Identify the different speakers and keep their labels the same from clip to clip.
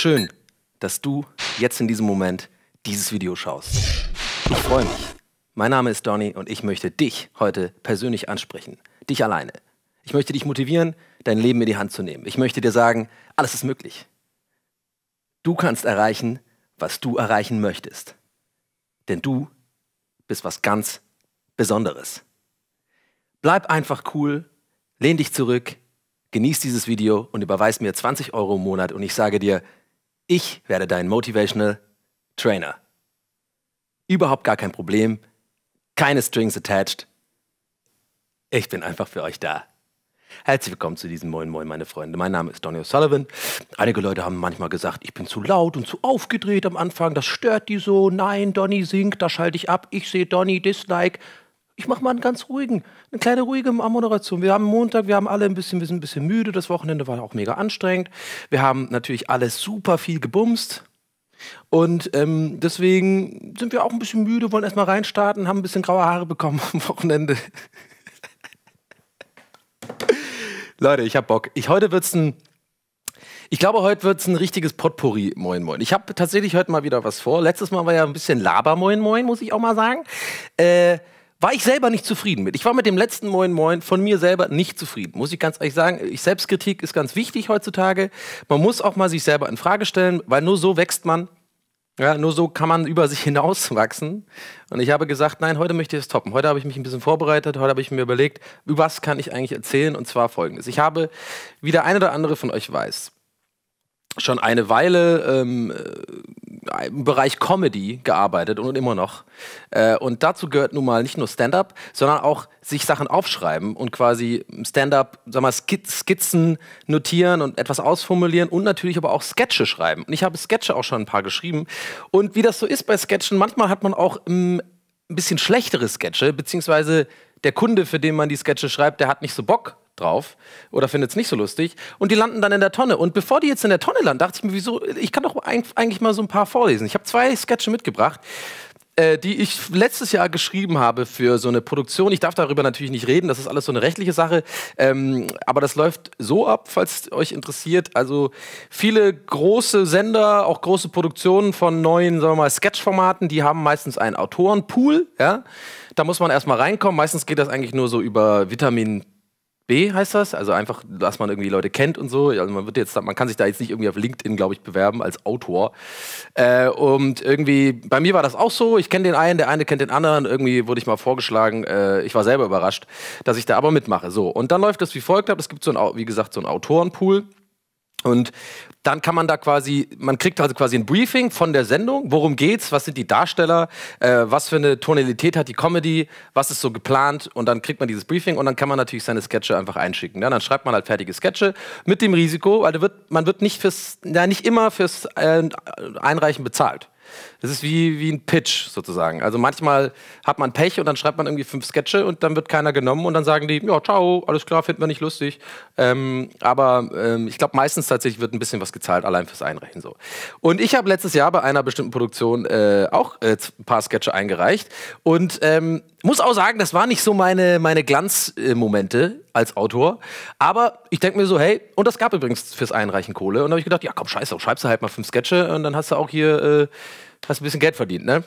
Speaker 1: Schön, dass du jetzt in diesem Moment dieses Video schaust. Ich freue mich. Mein Name ist Donny und ich möchte dich heute persönlich ansprechen. Dich alleine. Ich möchte dich motivieren, dein Leben in die Hand zu nehmen. Ich möchte dir sagen, alles ist möglich. Du kannst erreichen, was du erreichen möchtest. Denn du bist was ganz Besonderes. Bleib einfach cool, lehn dich zurück, genieß dieses Video und überweis mir 20 Euro im Monat und ich sage dir, ich werde dein Motivational Trainer. Überhaupt gar kein Problem, keine Strings attached. Ich bin einfach für euch da. Herzlich willkommen zu diesem Moin Moin, meine Freunde. Mein Name ist Donny O'Sullivan. Einige Leute haben manchmal gesagt, ich bin zu laut und zu aufgedreht am Anfang. Das stört die so. Nein, Donny singt, da schalte ich ab. Ich sehe Donny, Dislike. Ich mache mal einen ganz ruhigen, eine kleine ruhige Moderation. Wir haben Montag, wir haben alle ein bisschen, wir sind ein bisschen müde. Das Wochenende war auch mega anstrengend. Wir haben natürlich alles super viel gebumst. Und ähm, deswegen sind wir auch ein bisschen müde, wollen erstmal reinstarten, haben ein bisschen graue Haare bekommen am Wochenende. Leute, ich hab Bock. Ich, heute wird's ein. Ich glaube, heute wird's ein richtiges Potpourri, moin moin. Ich habe tatsächlich heute mal wieder was vor. Letztes Mal war ja ein bisschen Laber, moin moin, muss ich auch mal sagen. Äh, war ich selber nicht zufrieden mit. Ich war mit dem letzten Moin Moin von mir selber nicht zufrieden, muss ich ganz ehrlich sagen. Ich, Selbstkritik ist ganz wichtig heutzutage. Man muss auch mal sich selber in Frage stellen, weil nur so wächst man. Ja, nur so kann man über sich hinauswachsen. Und ich habe gesagt, nein, heute möchte ich es toppen. Heute habe ich mich ein bisschen vorbereitet, heute habe ich mir überlegt, über was kann ich eigentlich erzählen und zwar folgendes. Ich habe, wie der eine oder andere von euch weiß, schon eine Weile ähm, äh, im Bereich Comedy gearbeitet und immer noch. Äh, und dazu gehört nun mal nicht nur Stand-up, sondern auch sich Sachen aufschreiben und quasi Stand-up, sag mal, Skizzen notieren und etwas ausformulieren und natürlich aber auch Sketche schreiben. Und ich habe Sketche auch schon ein paar geschrieben. Und wie das so ist bei Sketchen, manchmal hat man auch ähm, ein bisschen schlechtere Sketche, beziehungsweise der Kunde, für den man die Sketche schreibt, der hat nicht so Bock drauf oder findet es nicht so lustig und die landen dann in der Tonne. Und bevor die jetzt in der Tonne landen, dachte ich mir, wieso, ich kann doch eigentlich mal so ein paar vorlesen. Ich habe zwei Sketche mitgebracht äh, die ich letztes Jahr geschrieben habe für so eine Produktion. Ich darf darüber natürlich nicht reden, das ist alles so eine rechtliche Sache. Ähm, aber das läuft so ab, falls euch interessiert. Also viele große Sender, auch große Produktionen von neuen, sagen wir mal, Sketch-Formaten, die haben meistens einen Autorenpool. Ja? Da muss man erstmal reinkommen. Meistens geht das eigentlich nur so über Vitamin B heißt das, also einfach, dass man irgendwie Leute kennt und so. Also man wird jetzt, man kann sich da jetzt nicht irgendwie auf LinkedIn, glaube ich, bewerben als Autor. Äh, und irgendwie, bei mir war das auch so. Ich kenne den einen, der eine kennt den anderen. Irgendwie wurde ich mal vorgeschlagen. Äh, ich war selber überrascht, dass ich da aber mitmache. So und dann läuft das wie folgt ab. Es gibt so ein, wie gesagt, so einen Autorenpool. Und dann kann man da quasi, man kriegt also quasi ein Briefing von der Sendung, worum geht's, was sind die Darsteller, äh, was für eine Tonalität hat die Comedy, was ist so geplant und dann kriegt man dieses Briefing und dann kann man natürlich seine Sketche einfach einschicken. Ja? Dann schreibt man halt fertige Sketche mit dem Risiko, weil man wird nicht fürs, ja, nicht immer fürs äh, Einreichen bezahlt. Das ist wie, wie ein Pitch sozusagen. Also manchmal hat man Pech und dann schreibt man irgendwie fünf Sketche und dann wird keiner genommen und dann sagen die, ja, ciao, alles klar, finden wir nicht lustig. Ähm, aber ähm, ich glaube, meistens tatsächlich wird ein bisschen was gezahlt, allein fürs Einreichen so. Und ich habe letztes Jahr bei einer bestimmten Produktion äh, auch äh, ein paar Sketche eingereicht und ähm, muss auch sagen, das waren nicht so meine, meine Glanzmomente als Autor. Aber ich denke mir so, hey, und das gab übrigens fürs Einreichen Kohle. Und da habe ich gedacht, ja komm, scheiße, schreibst du halt mal fünf Sketche und dann hast du auch hier äh, hast ein bisschen Geld verdient, ne?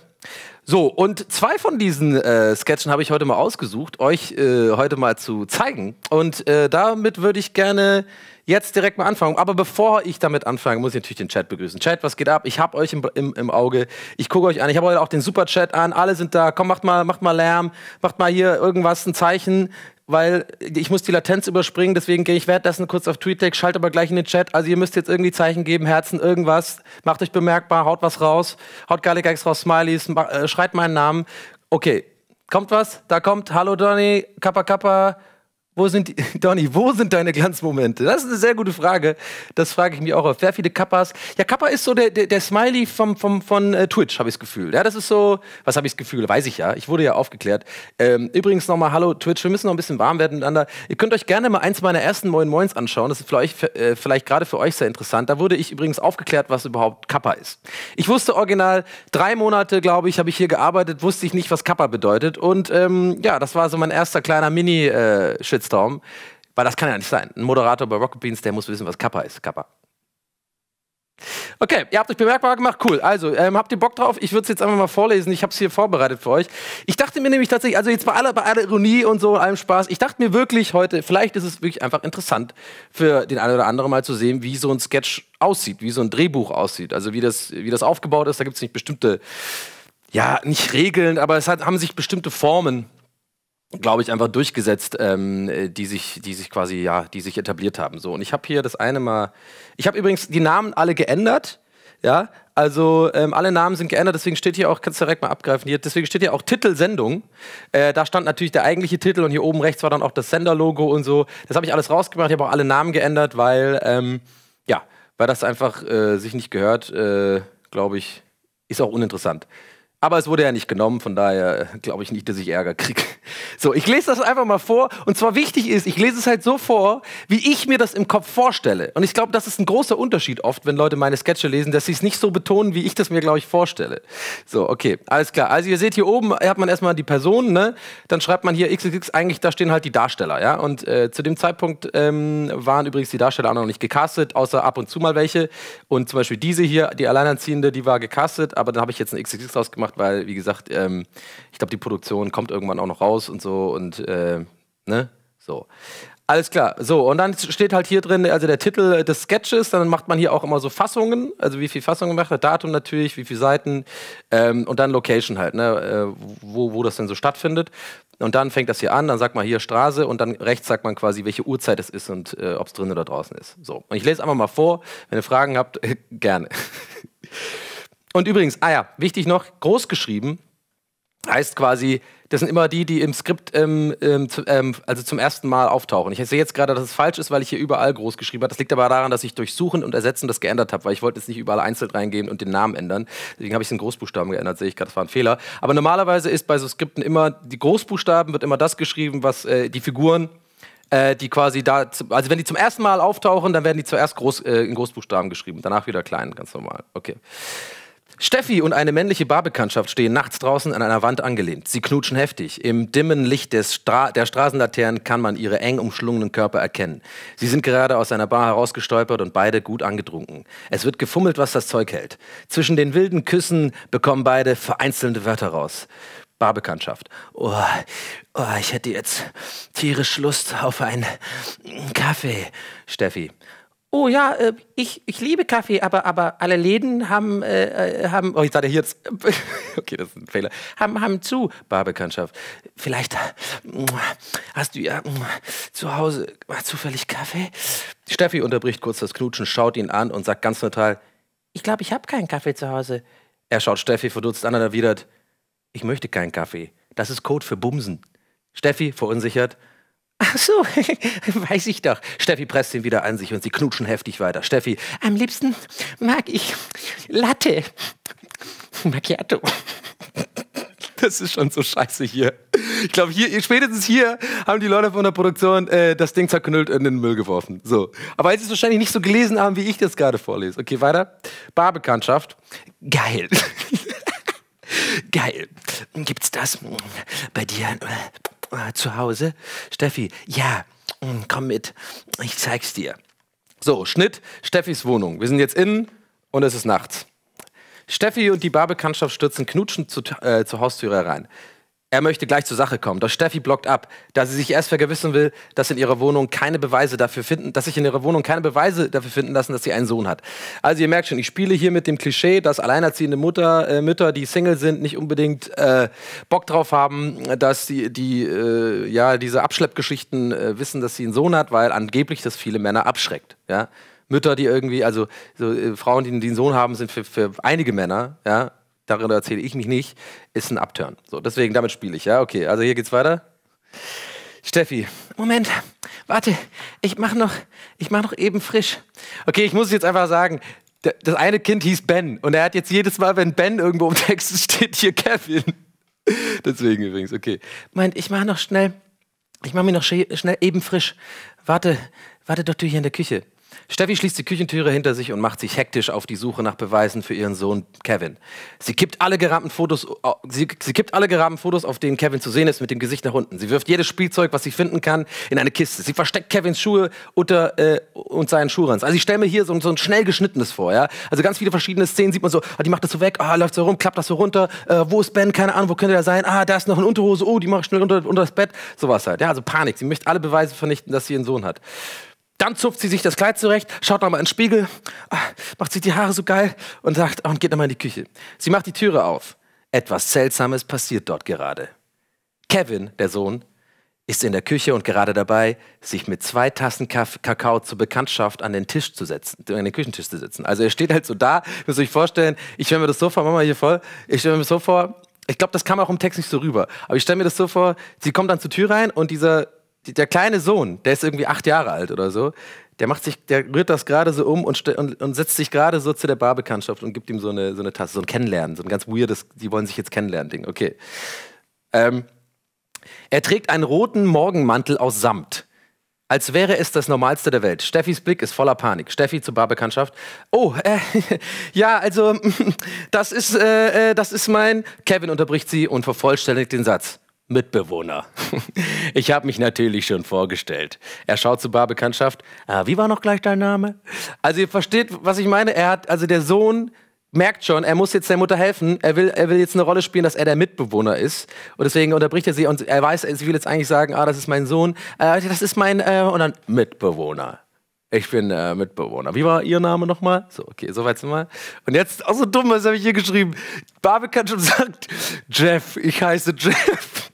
Speaker 1: So, und zwei von diesen äh, Sketchen habe ich heute mal ausgesucht, euch äh, heute mal zu zeigen. Und äh, damit würde ich gerne jetzt direkt mal anfangen. Aber bevor ich damit anfange, muss ich natürlich den Chat begrüßen. Chat, was geht ab? Ich hab euch im, im, im Auge. Ich gucke euch an. Ich habe heute auch den Super Chat an. Alle sind da. Komm, macht mal, macht mal Lärm. Macht mal hier irgendwas, ein Zeichen. Weil ich muss die Latenz überspringen, deswegen gehe ich währenddessen kurz auf TweetDeck, schalte aber gleich in den Chat. Also ihr müsst jetzt irgendwie Zeichen geben, Herzen, irgendwas. Macht euch bemerkbar, haut was raus, haut geile Gags raus, Smileys, äh, schreit meinen Namen. Okay, kommt was? Da kommt Hallo Donny, Kappa Kappa, wo sind die, Donny, wo sind deine Glanzmomente? Das ist eine sehr gute Frage. Das frage ich mich auch auf. Sehr viele Kappas? Ja, Kappa ist so der, der, der Smiley vom, vom, von äh, Twitch, habe ich das Gefühl. Ja, das ist so, was habe ich das Gefühl? Weiß ich ja. Ich wurde ja aufgeklärt. Ähm, übrigens nochmal, hallo Twitch, wir müssen noch ein bisschen warm werden miteinander. Ihr könnt euch gerne mal eins meiner ersten Moin Moins anschauen. Das ist für euch, äh, vielleicht gerade für euch sehr interessant. Da wurde ich übrigens aufgeklärt, was überhaupt Kappa ist. Ich wusste original, drei Monate, glaube ich, habe ich hier gearbeitet, wusste ich nicht, was Kappa bedeutet. Und ähm, ja, das war so mein erster kleiner Mini-Schütz. Äh, Shitstorm, weil das kann ja nicht sein. Ein Moderator bei Rocket Beans, der muss wissen, was Kappa ist. Kappa. Okay, ihr habt euch bemerkbar gemacht, cool. Also, ähm, habt ihr Bock drauf? Ich würde es jetzt einfach mal vorlesen. Ich habe es hier vorbereitet für euch. Ich dachte mir nämlich tatsächlich, also jetzt bei aller, bei aller Ironie und so, allem Spaß, ich dachte mir wirklich heute, vielleicht ist es wirklich einfach interessant für den einen oder anderen mal zu sehen, wie so ein Sketch aussieht, wie so ein Drehbuch aussieht. Also, wie das, wie das aufgebaut ist. Da gibt es nicht bestimmte, ja, nicht Regeln, aber es hat, haben sich bestimmte Formen glaube ich, einfach durchgesetzt, ähm, die sich, die sich quasi, ja, die sich etabliert haben. So, und ich habe hier das eine mal. Ich habe übrigens die Namen alle geändert. Ja, also ähm, alle Namen sind geändert, deswegen steht hier auch, kannst du direkt mal abgreifen hier, deswegen steht hier auch Titelsendung. Äh, da stand natürlich der eigentliche Titel und hier oben rechts war dann auch das Sender-Logo und so. Das habe ich alles rausgemacht, ich habe auch alle Namen geändert, weil, ähm, ja, weil das einfach äh, sich nicht gehört, äh, glaube ich, ist auch uninteressant. Aber es wurde ja nicht genommen, von daher äh, glaube ich nicht, dass ich Ärger kriege. So, ich lese das einfach mal vor. Und zwar wichtig ist, ich lese es halt so vor, wie ich mir das im Kopf vorstelle. Und ich glaube, das ist ein großer Unterschied oft, wenn Leute meine Sketche lesen, dass sie es nicht so betonen, wie ich das mir, glaube ich, vorstelle. So, okay, alles klar. Also ihr seht hier oben, hat man erstmal die Personen, ne? Dann schreibt man hier XXX, eigentlich da stehen halt die Darsteller, ja? Und äh, zu dem Zeitpunkt ähm, waren übrigens die Darsteller auch noch nicht gecastet, außer ab und zu mal welche. Und zum Beispiel diese hier, die Alleinerziehende, die war gecastet, aber dann habe ich jetzt ein XXX rausgemacht gemacht, weil, wie gesagt, ähm, ich glaube, die Produktion kommt irgendwann auch noch raus und so und äh, ne? So. Alles klar. So, und dann steht halt hier drin, also der Titel des Sketches, dann macht man hier auch immer so Fassungen, also wie viel Fassungen gemacht hat, Datum natürlich, wie viele Seiten ähm, und dann Location halt, ne, äh, wo, wo das denn so stattfindet. Und dann fängt das hier an, dann sagt man hier Straße und dann rechts sagt man quasi, welche Uhrzeit es ist und äh, ob es drin oder draußen ist. So, und ich lese einfach mal vor, wenn ihr Fragen habt, gerne. Und übrigens, ah ja, wichtig noch, groß geschrieben heißt quasi, das sind immer die, die im Skript ähm, ähm, ähm, also zum ersten Mal auftauchen. Ich sehe jetzt gerade, dass es falsch ist, weil ich hier überall groß geschrieben habe. Das liegt aber daran, dass ich durch Suchen und Ersetzen das geändert habe, weil ich wollte jetzt nicht überall einzeln reingehen und den Namen ändern. Deswegen habe ich es in Großbuchstaben geändert, sehe ich gerade, das war ein Fehler. Aber normalerweise ist bei so Skripten immer, die Großbuchstaben wird immer das geschrieben, was äh, die Figuren äh, die quasi da, also wenn die zum ersten Mal auftauchen, dann werden die zuerst groß, äh, in Großbuchstaben geschrieben, danach wieder klein, ganz normal. Okay. Steffi und eine männliche Barbekanntschaft stehen nachts draußen an einer Wand angelehnt. Sie knutschen heftig. Im dimmen Licht des Stra der Straßenlaternen kann man ihre eng umschlungenen Körper erkennen. Sie sind gerade aus einer Bar herausgestolpert und beide gut angetrunken. Es wird gefummelt, was das Zeug hält. Zwischen den wilden Küssen bekommen beide vereinzelte Wörter raus. Barbekanntschaft. Oh, oh, ich hätte jetzt tierisch Lust auf einen Kaffee. Steffi oh ja, äh, ich, ich liebe Kaffee, aber, aber alle Läden haben, äh, äh haben, oh, ich sage jetzt, okay, das ist ein Fehler, haben, haben zu Barbekanntschaft. Vielleicht äh, hast du ja zu Hause zufällig Kaffee? Steffi unterbricht kurz das Knutschen, schaut ihn an und sagt ganz neutral, ich glaube, ich habe keinen Kaffee zu Hause. Er schaut Steffi verdutzt an und erwidert, ich möchte keinen Kaffee. Das ist Code für Bumsen. Steffi, verunsichert, Ach so, weiß ich doch. Steffi presst ihn wieder an sich und sie knutschen heftig weiter. Steffi, am liebsten mag ich Latte. Macchiato. Das ist schon so scheiße hier. Ich glaube, hier, spätestens hier haben die Leute von der Produktion äh, das Ding zerknüllt und in den Müll geworfen. So. Aber weil sie es wahrscheinlich nicht so gelesen haben, wie ich das gerade vorlese. Okay, weiter. Barbekanntschaft. Geil. Geil. Gibt's das bei dir? Äh, äh, zu Hause. Steffi, ja, mm, komm mit, ich zeig's dir. So, Schnitt, Steffis Wohnung. Wir sind jetzt innen und es ist nachts. Steffi und die Barbekanntschaft stürzen knutschend zu, äh, zur Haustür herein. Er möchte gleich zur Sache kommen. Doch Steffi blockt ab, da sie sich erst vergewissern will, dass in ihrer Wohnung keine Beweise dafür finden, dass sich in ihrer Wohnung keine Beweise dafür finden lassen, dass sie einen Sohn hat. Also ihr merkt schon, ich spiele hier mit dem Klischee, dass alleinerziehende Mutter, äh, Mütter, die Single sind, nicht unbedingt äh, Bock drauf haben, dass die, die äh, ja diese Abschleppgeschichten äh, wissen, dass sie einen Sohn hat, weil angeblich das viele Männer abschreckt. Ja? Mütter, die irgendwie, also so, äh, Frauen, die, die einen Sohn haben, sind für, für einige Männer ja darin erzähle ich mich nicht, ist ein Upturn. So, deswegen, damit spiele ich, ja? Okay, also hier geht's weiter. Steffi, Moment, warte, ich mache noch, ich mach noch eben frisch. Okay, ich muss es jetzt einfach sagen. Das eine Kind hieß Ben und er hat jetzt jedes Mal, wenn Ben irgendwo im Text steht, hier Kevin. Deswegen übrigens, okay. Meint, ich mache noch schnell, ich mache mir noch schnell eben frisch. Warte, warte doch du hier in der Küche. Steffi schließt die Küchentüre hinter sich und macht sich hektisch auf die Suche nach Beweisen für ihren Sohn Kevin. Sie kippt alle gerahmten Fotos, sie, sie kippt alle gerahmten Fotos, auf denen Kevin zu sehen ist, mit dem Gesicht nach unten. Sie wirft jedes Spielzeug, was sie finden kann, in eine Kiste. Sie versteckt Kevins Schuhe unter, äh, und seinen Schuhranz. Also ich stelle mir hier so, so, ein schnell geschnittenes vor, ja. Also ganz viele verschiedene Szenen sieht man so, ah, die macht das so weg, ah, läuft so rum, klappt das so runter, äh, wo ist Ben, keine Ahnung, wo könnte er sein, ah, da ist noch eine Unterhose, oh, die mache ich schnell unter, unter das Bett, sowas halt. Ja, also Panik. Sie möchte alle Beweise vernichten, dass sie ihren Sohn hat. Dann zupft sie sich das Kleid zurecht, schaut nochmal in den Spiegel, ah, macht sich die Haare so geil und sagt, und geht nochmal in die Küche. Sie macht die Türe auf. Etwas Seltsames passiert dort gerade. Kevin, der Sohn, ist in der Küche und gerade dabei, sich mit zwei Tassen Kakao zur Bekanntschaft an den Tisch zu setzen, an den Küchentisch zu setzen. Also er steht halt so da, muss ich euch vorstellen, ich stelle mir das so vor, Mama hier voll, ich stelle mir das so vor, ich glaube, das kam auch im Text nicht so rüber, aber ich stelle mir das so vor, sie kommt dann zur Tür rein und dieser der kleine Sohn, der ist irgendwie acht Jahre alt oder so, der macht sich, der rührt das gerade so um und, und, und setzt sich gerade so zu der Barbekanntschaft und gibt ihm so eine, so eine Tasse, so ein Kennenlernen, so ein ganz weirdes, die wollen sich jetzt kennenlernen Ding, okay. Ähm, er trägt einen roten Morgenmantel aus Samt. Als wäre es das Normalste der Welt. Steffis Blick ist voller Panik. Steffi zur Barbekanntschaft. Oh, äh, ja, also, das ist, äh, äh, das ist mein. Kevin unterbricht sie und vervollständigt den Satz. Mitbewohner. Ich habe mich natürlich schon vorgestellt. Er schaut zu Barbekanntschaft. Ah, wie war noch gleich dein Name? Also ihr versteht, was ich meine. Er hat, also der Sohn merkt schon, er muss jetzt der Mutter helfen. Er will, er will jetzt eine Rolle spielen, dass er der Mitbewohner ist. Und deswegen unterbricht er sie und er weiß, sie will jetzt eigentlich sagen, ah, das ist mein Sohn. Äh, das ist mein, äh, und dann Mitbewohner. Ich bin äh, Mitbewohner. Wie war Ihr Name nochmal? So, okay, soweit sind wir. Und jetzt, auch so dumm, was habe ich hier geschrieben? Barbekan sagt, Jeff, ich heiße Jeff.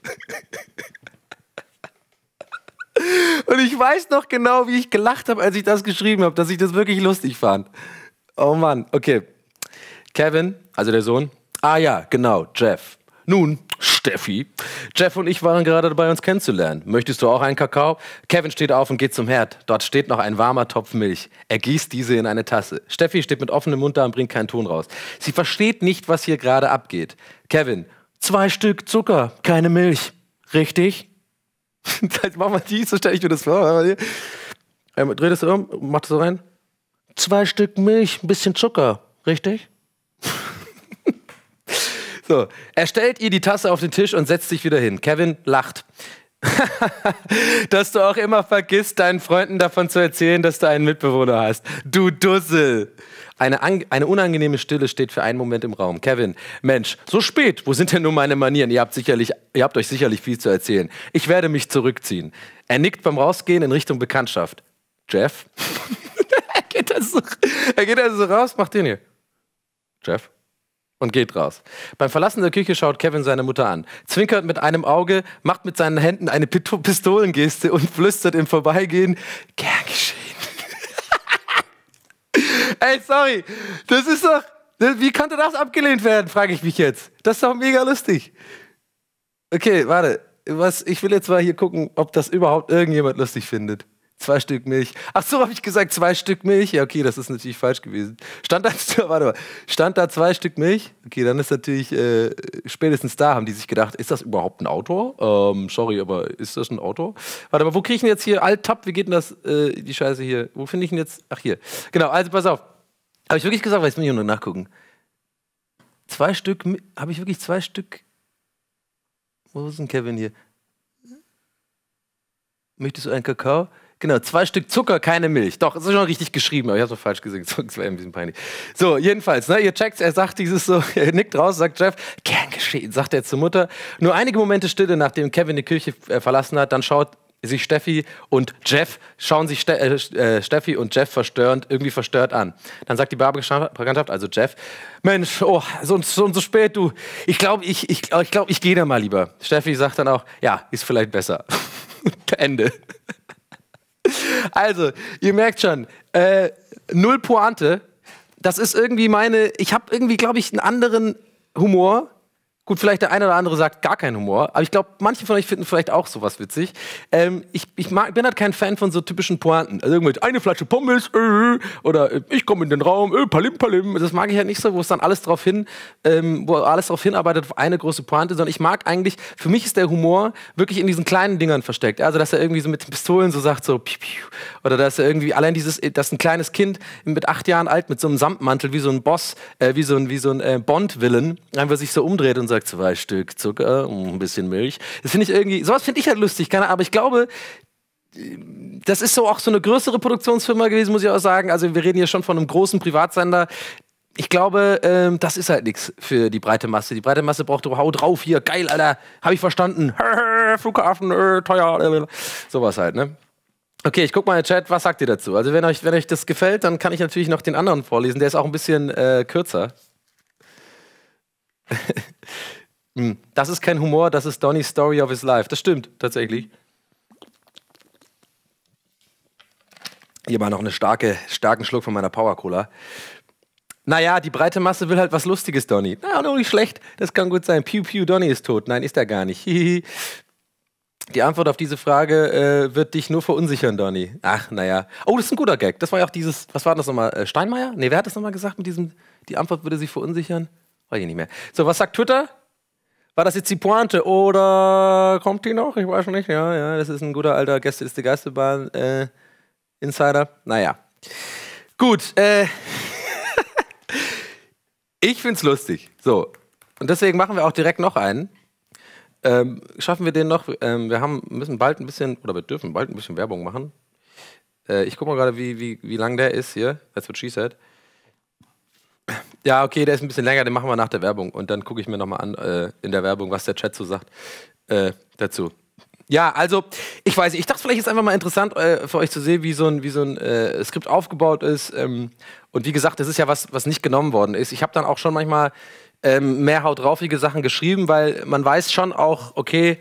Speaker 1: Und ich weiß noch genau, wie ich gelacht habe, als ich das geschrieben habe, dass ich das wirklich lustig fand. Oh Mann, okay. Kevin, also der Sohn. Ah ja, genau, Jeff. Nun, Steffi. Jeff und ich waren gerade dabei, uns kennenzulernen. Möchtest du auch einen Kakao? Kevin steht auf und geht zum Herd. Dort steht noch ein warmer Topf Milch. Er gießt diese in eine Tasse. Steffi steht mit offenem Mund da und bringt keinen Ton raus. Sie versteht nicht, was hier gerade abgeht. Kevin, Zwei Stück Zucker, keine Milch. Richtig? mach mal die, so stelle ich mir das vor. Ähm, dreh das um, mach das so rein. Zwei Stück Milch, ein bisschen Zucker. Richtig? so, er stellt ihr die Tasse auf den Tisch und setzt sich wieder hin. Kevin lacht. dass du auch immer vergisst, deinen Freunden davon zu erzählen, dass du einen Mitbewohner hast. Du Dussel! Eine, eine unangenehme Stille steht für einen Moment im Raum. Kevin, Mensch, so spät, wo sind denn nun meine Manieren? Ihr habt, sicherlich, ihr habt euch sicherlich viel zu erzählen. Ich werde mich zurückziehen. Er nickt beim Rausgehen in Richtung Bekanntschaft. Jeff? er, geht also, so raus, macht den hier. Jeff? und geht raus. Beim Verlassen der Küche schaut Kevin seine Mutter an, zwinkert mit einem Auge, macht mit seinen Händen eine Pito Pistolengeste und flüstert im Vorbeigehen, gern geschehen. Ey, sorry, das ist doch, wie konnte das abgelehnt werden, frage ich mich jetzt. Das ist doch mega lustig. Okay, warte, was, ich will jetzt mal hier gucken, ob das überhaupt irgendjemand lustig findet. Zwei Stück Milch. Ach so, habe ich gesagt, zwei Stück Milch? Ja, okay, das ist natürlich falsch gewesen. Stand da, warte mal, stand da zwei Stück Milch? Okay, dann ist natürlich, äh, spätestens da haben die sich gedacht, ist das überhaupt ein Autor? Ähm, sorry, aber ist das ein Autor? Warte mal, wo kriege ich denn jetzt hier Alt-Tab? Wie geht denn das, äh, die Scheiße hier? Wo finde ich denn jetzt? Ach, hier. Genau, also pass auf. Habe ich wirklich gesagt, weil jetzt muss ich nur nachgucken. Zwei Stück, habe ich wirklich zwei Stück. Wo ist denn Kevin hier? Möchtest du einen Kakao? Genau, zwei Stück Zucker, keine Milch. Doch, das ist schon richtig geschrieben, aber ich habe es falsch gesehen. Das wäre ein bisschen peinlich. So, jedenfalls, ne, ihr checkt, er sagt dieses so, er nickt raus, sagt Jeff, gern geschehen, sagt er zur Mutter. Nur einige Momente Stille, nachdem Kevin die Kirche äh, verlassen hat, dann schaut sich Steffi und Jeff schauen sich Ste äh, äh Steffi und Jeff verstörend, irgendwie verstört an. Dann sagt die Barbekantschaft, also Jeff, Mensch, oh, so, so, so spät, du. Ich glaube, ich, ich, ich, glaub, ich gehe da mal lieber. Steffi sagt dann auch, ja, ist vielleicht besser. Ende. Also, ihr merkt schon, äh, null Pointe. Das ist irgendwie meine, ich habe irgendwie, glaube ich, einen anderen Humor Gut, vielleicht der eine oder andere sagt gar keinen Humor, aber ich glaube, manche von euch finden vielleicht auch sowas witzig. Ähm, ich, ich mag, bin halt kein Fan von so typischen Pointen. Also irgendwie eine Flasche Pommes äh, oder äh, ich komme in den Raum, äh, palim palim. Das mag ich halt nicht so, wo es dann alles darauf hin, ähm, wo alles drauf hinarbeitet auf eine große Pointe, sondern ich mag eigentlich, für mich ist der Humor wirklich in diesen kleinen Dingern versteckt. Also, dass er irgendwie so mit den Pistolen so sagt, so piu, piu. oder dass er irgendwie allein dieses, dass ein kleines Kind mit acht Jahren alt mit so einem Samtmantel wie so ein Boss, äh, wie so ein, wie so ein äh, Bond-Villain einfach sich so umdreht und sagt, Geburtstag zwei Stück Zucker und ein bisschen Milch. Das finde ich irgendwie, sowas finde ich halt lustig, keine Ahnung, aber ich glaube, das ist so auch so eine größere Produktionsfirma gewesen, muss ich auch sagen. Also wir reden hier schon von einem großen Privatsender. Ich glaube, ähm, das ist halt nichts für die breite Masse. Die breite Masse braucht hau drauf hier, geil, Alter, habe ich verstanden. Flughafen, äh, teuer, äh, äh, äh, sowas halt, ne? Okay, ich guck mal in den Chat, was sagt ihr dazu? Also wenn euch, wenn euch das gefällt, dann kann ich natürlich noch den anderen vorlesen. Der ist auch ein bisschen äh, kürzer. Hm. das ist kein Humor, das ist Donnys Story of his life. Das stimmt tatsächlich. Hier mal noch einen starke, starken Schluck von meiner Power Cola. Naja, die breite Masse will halt was Lustiges, Donny. Na, auch nicht schlecht. Das kann gut sein. Piu, piu, Donny ist tot. Nein, ist er gar nicht. Die Antwort auf diese Frage äh, wird dich nur verunsichern, Donny. Ach, naja. Oh, das ist ein guter Gag. Das war ja auch dieses, was war das nochmal? Äh, Steinmeier? Nee, wer hat das nochmal gesagt mit diesem, die Antwort würde sich verunsichern? Weiß ich nicht mehr. So, was sagt Twitter? War das jetzt die Pointe oder kommt die noch? Ich weiß schon nicht. Ja, ja, das ist ein guter alter Gäste ist die Geisterbahn äh, Insider. Naja. Gut, äh, ich find's lustig. So. Und deswegen machen wir auch direkt noch einen. Ähm, schaffen wir den noch? Ähm, wir haben, müssen bald ein bisschen, oder wir dürfen bald ein bisschen Werbung machen. Äh, ich gucke mal gerade, wie, wie, wie lang der ist hier. That's what she said. Ja, okay, der ist ein bisschen länger, den machen wir nach der Werbung. Und dann gucke ich mir nochmal an äh, in der Werbung, was der Chat so sagt äh, dazu. Ja, also ich weiß nicht, ich dachte, vielleicht ist einfach mal interessant äh, für euch zu sehen, wie so ein, wie so ein äh, Skript aufgebaut ist. Ähm, und wie gesagt, das ist ja was, was nicht genommen worden ist. Ich habe dann auch schon manchmal ähm, mehr haut draufige Sachen geschrieben, weil man weiß schon auch, okay,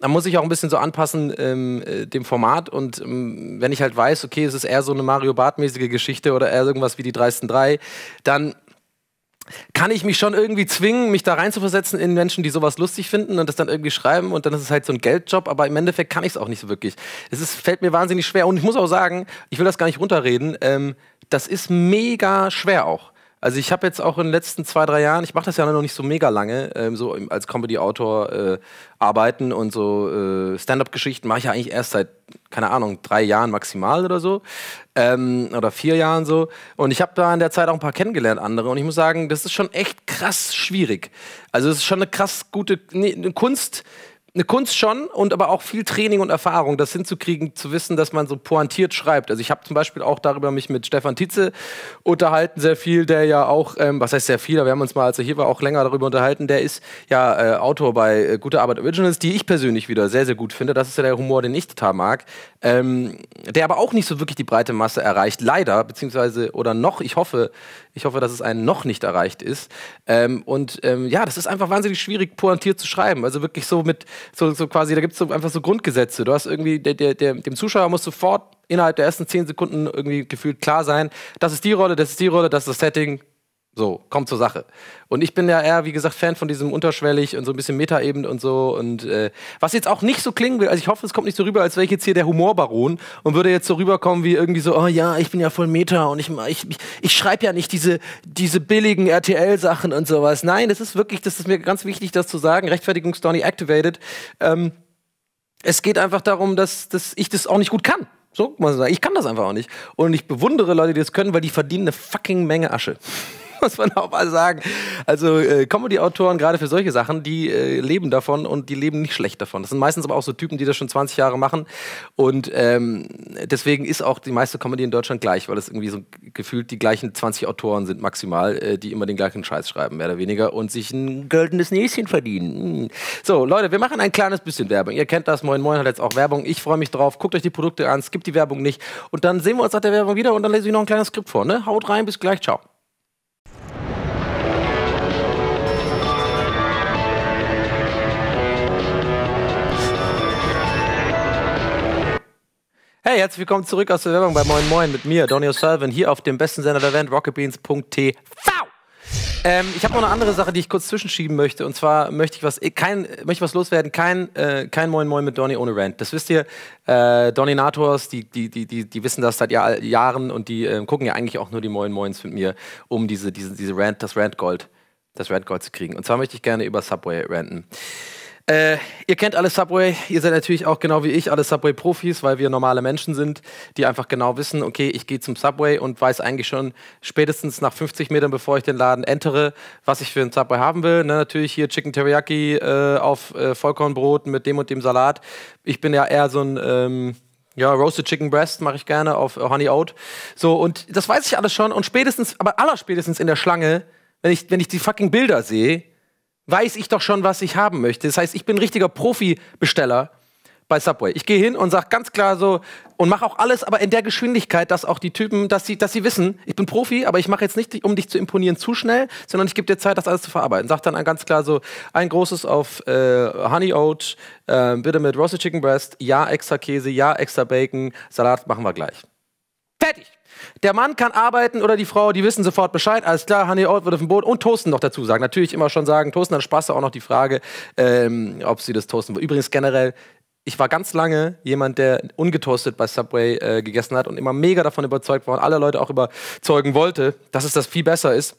Speaker 1: da muss ich auch ein bisschen so anpassen ähm, äh, dem Format und ähm, wenn ich halt weiß, okay, es ist eher so eine Mario Bart-mäßige Geschichte oder eher irgendwas wie die dreisten drei, dann kann ich mich schon irgendwie zwingen, mich da reinzuversetzen in Menschen, die sowas lustig finden und das dann irgendwie schreiben und dann ist es halt so ein Geldjob, aber im Endeffekt kann ich es auch nicht so wirklich. Es ist, fällt mir wahnsinnig schwer und ich muss auch sagen, ich will das gar nicht runterreden, ähm, das ist mega schwer auch. Also ich habe jetzt auch in den letzten zwei, drei Jahren, ich mache das ja noch nicht so mega lange, ähm, so als Comedy-Autor äh, arbeiten und so äh, Stand-up-Geschichten mache ich ja eigentlich erst seit, keine Ahnung, drei Jahren maximal oder so. Ähm, oder vier Jahren so. Und ich habe da in der Zeit auch ein paar kennengelernt, andere. Und ich muss sagen, das ist schon echt krass schwierig. Also es ist schon eine krass gute nee, eine Kunst, eine Kunst schon und aber auch viel Training und Erfahrung, das hinzukriegen, zu wissen, dass man so pointiert schreibt. Also ich habe zum Beispiel auch darüber mich mit Stefan Tietze unterhalten, sehr viel, der ja auch, ähm, was heißt sehr viel, aber wir haben uns mal, als er hier war, auch länger darüber unterhalten, der ist ja äh, Autor bei äh, Gute Arbeit Originals, die ich persönlich wieder sehr, sehr gut finde. Das ist ja der Humor, den ich total mag, ähm, der aber auch nicht so wirklich die breite Masse erreicht, leider, beziehungsweise, oder noch, ich hoffe, ich hoffe, dass es einen noch nicht erreicht ist. Ähm, und ähm, ja, das ist einfach wahnsinnig schwierig, pointiert zu schreiben. Also wirklich so mit so, so quasi, da gibt es so einfach so Grundgesetze. Du hast irgendwie, der, der, der, dem Zuschauer muss sofort innerhalb der ersten zehn Sekunden irgendwie gefühlt klar sein, das ist die Rolle, das ist die Rolle, das ist das Setting, so, kommt zur Sache. Und ich bin ja eher, wie gesagt, Fan von diesem unterschwellig und so ein bisschen Metaebene und so. Und äh, was jetzt auch nicht so klingen will, also ich hoffe, es kommt nicht so rüber, als wäre ich jetzt hier der Humorbaron und würde jetzt so rüberkommen wie irgendwie so, oh ja, ich bin ja voll Meta und ich, ich, ich schreibe ja nicht diese, diese billigen RTL-Sachen und sowas. Nein, das ist wirklich, das ist mir ganz wichtig, das zu sagen. Rechtfertigungsdonny activated. Ähm, es geht einfach darum, dass, dass ich das auch nicht gut kann. So muss man sagen. Ich kann das einfach auch nicht. Und ich bewundere Leute, die das können, weil die verdienen eine fucking Menge Asche muss man auch mal sagen. Also äh, Comedy-Autoren, gerade für solche Sachen, die äh, leben davon und die leben nicht schlecht davon. Das sind meistens aber auch so Typen, die das schon 20 Jahre machen. Und ähm, deswegen ist auch die meiste Comedy in Deutschland gleich, weil es irgendwie so gefühlt die gleichen 20 Autoren sind maximal, äh, die immer den gleichen Scheiß schreiben, mehr oder weniger, und sich ein goldenes Näschen verdienen. So, Leute, wir machen ein kleines bisschen Werbung. Ihr kennt das, Moin Moin hat jetzt auch Werbung. Ich freue mich drauf. Guckt euch die Produkte an, skippt die Werbung nicht. Und dann sehen wir uns nach der Werbung wieder und dann lese ich noch ein kleines Skript vor. Ne? Haut rein, bis gleich, ciao. Hey, herzlich willkommen zurück aus der Werbung bei Moin Moin mit mir, Donny O'Sullivan, hier auf dem besten Sender der Welt, rocketbeans.tv. Ähm, ich habe noch eine andere Sache, die ich kurz zwischenschieben möchte. Und zwar möchte ich was, äh, kein, möchte ich was loswerden. Kein, äh, kein Moin Moin mit Donny ohne Rant. Das wisst ihr, äh, Donny Nators, die, die, die, die, die wissen das seit Jahr, Jahren und die äh, gucken ja eigentlich auch nur die Moin Moins mit mir, um diese, diese, diese Rant, das Rant Gold, das Rant Gold zu kriegen. Und zwar möchte ich gerne über Subway ranten. Äh, ihr kennt alle Subway, ihr seid natürlich auch genau wie ich alle Subway-Profis, weil wir normale Menschen sind, die einfach genau wissen, okay, ich gehe zum Subway und weiß eigentlich schon spätestens nach 50 Metern, bevor ich den Laden entere, was ich für einen Subway haben will. Ne, natürlich hier Chicken Teriyaki äh, auf äh, Vollkornbrot mit dem und dem Salat. Ich bin ja eher so ein... Ähm, ja, Roasted Chicken Breast mache ich gerne auf äh, Honey Oat. So, und das weiß ich alles schon. Und spätestens, aber allerspätestens in der Schlange, wenn ich, wenn ich die fucking Bilder sehe, weiß ich doch schon, was ich haben möchte. Das heißt, ich bin richtiger Profi-Besteller bei Subway. Ich gehe hin und sage ganz klar so und mache auch alles, aber in der Geschwindigkeit, dass auch die Typen, dass sie, dass sie wissen, ich bin Profi, aber ich mache jetzt nicht, um dich zu imponieren, zu schnell, sondern ich gebe dir Zeit, das alles zu verarbeiten. Sag dann ganz klar so ein großes auf äh, Honey Oat, äh, bitte mit Roasted Chicken Breast, ja extra Käse, ja extra Bacon, Salat machen wir gleich. Fertig. Der Mann kann arbeiten oder die Frau, die wissen sofort Bescheid. Alles klar, Honey Old wird auf dem Boot und Toasten noch dazu sagen. Natürlich immer schon sagen, Toasten, dann Spaß auch noch die Frage, ähm, ob sie das Toasten will. Übrigens generell, ich war ganz lange jemand, der ungetoastet bei Subway äh, gegessen hat und immer mega davon überzeugt war und alle Leute auch überzeugen wollte, dass es das viel besser ist.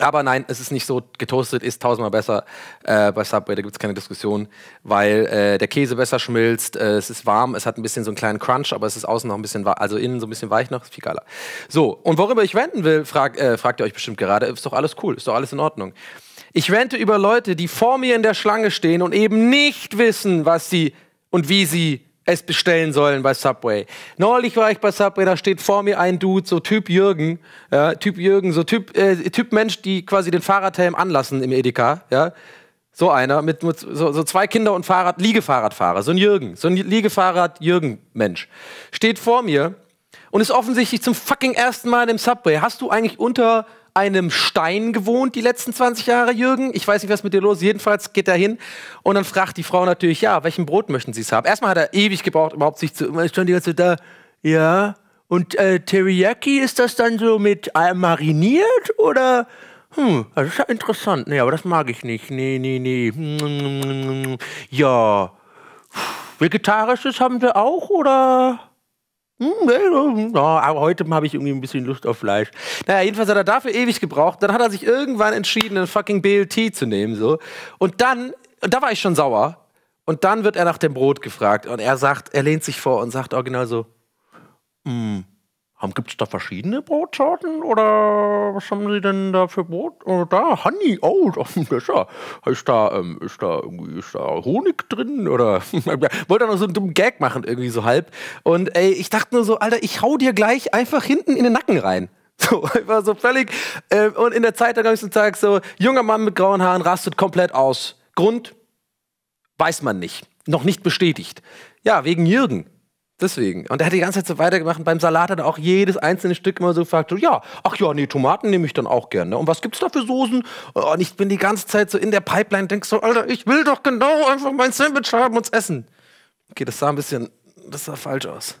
Speaker 1: Aber nein, es ist nicht so, getoastet ist tausendmal besser äh, bei Subway, da gibt es keine Diskussion, weil äh, der Käse besser schmilzt, äh, es ist warm, es hat ein bisschen so einen kleinen Crunch, aber es ist außen noch ein bisschen, also innen so ein bisschen weich noch, ist viel geiler. So, und worüber ich wenden will, frag, äh, fragt ihr euch bestimmt gerade, ist doch alles cool, ist doch alles in Ordnung. Ich wende über Leute, die vor mir in der Schlange stehen und eben nicht wissen, was sie und wie sie es bestellen sollen bei Subway. Neulich war ich bei Subway, da steht vor mir ein Dude, so Typ Jürgen, ja, Typ Jürgen, so Typ, äh, Typ Mensch, die quasi den Fahrradhelm anlassen im Edeka, ja. So einer, mit, mit so, so, zwei Kinder und Fahrrad, Liegefahrradfahrer, so ein Jürgen, so ein Liegefahrrad-Jürgen-Mensch. Steht vor mir und ist offensichtlich zum fucking ersten Mal im Subway. Hast du eigentlich unter einem Stein gewohnt die letzten 20 Jahre, Jürgen? Ich weiß nicht, was mit dir los ist. Jedenfalls geht er hin und dann fragt die Frau natürlich, ja, welchen Brot möchten Sie es haben? Erstmal hat er ewig gebraucht, überhaupt sich zu. Man stand die ganze Zeit da, ja. Und äh, Teriyaki ist das dann so mit äh, mariniert oder? Hm, das ist ja interessant. Nee, aber das mag ich nicht. Nee, nee, nee. Ja. Vegetarisches haben sie auch oder? Ja, hm, hm, heute habe ich irgendwie ein bisschen Lust auf Fleisch. Naja, jedenfalls hat er dafür ewig gebraucht. Dann hat er sich irgendwann entschieden, einen fucking BLT zu nehmen. So. Und dann, und da war ich schon sauer. Und dann wird er nach dem Brot gefragt. Und er sagt, er lehnt sich vor und sagt original so, mm, Gibt es da verschiedene Brotsorten oder was haben Sie denn da für Brot? Oh, da, Honey, oh, ist ja, ist da, ähm, ist da irgendwie, ist da Honig drin oder wollte da noch so einen dummen Gag machen, irgendwie so halb. Und ey, ich dachte nur so, Alter, ich hau dir gleich einfach hinten in den Nacken rein. So, einfach so völlig. Äh, und in der Zeit, da habe ich so gesagt, so, junger Mann mit grauen Haaren rastet komplett aus. Grund weiß man nicht. Noch nicht bestätigt. Ja, wegen Jürgen. Deswegen. Und er hat die ganze Zeit so weitergemacht. Und beim Salat hat er auch jedes einzelne Stück immer so gefragt, so, ja, ach ja, nee, Tomaten nehme ich dann auch gerne. Ne? Und was gibt's da für Soßen? Oh, und ich bin die ganze Zeit so in der Pipeline, denk so, Alter, ich will doch genau einfach mein Sandwich haben und essen. Okay, das sah ein bisschen, das sah falsch aus.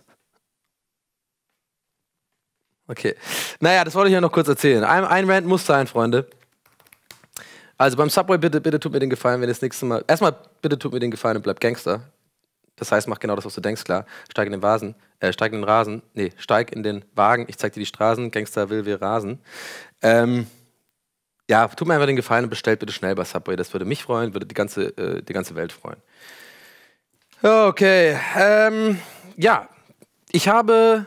Speaker 1: Okay. Naja, das wollte ich ja noch kurz erzählen. Ein, ein Rant muss sein, Freunde. Also beim Subway bitte, bitte tut mir den Gefallen, wenn ihr das nächste Mal. Erstmal bitte tut mir den Gefallen und bleibt Gangster. Das heißt, mach genau das, was du denkst, klar. Steig in den Vasen, äh, steig in den Rasen, nee, steig in den Wagen, ich zeig dir die Straßen, Gangster will wir rasen. Ähm, ja, tut mir einfach den Gefallen und bestellt bitte schnell bei Subway. Das würde mich freuen, würde die ganze, äh, die ganze Welt freuen. Okay, ähm, ja, ich habe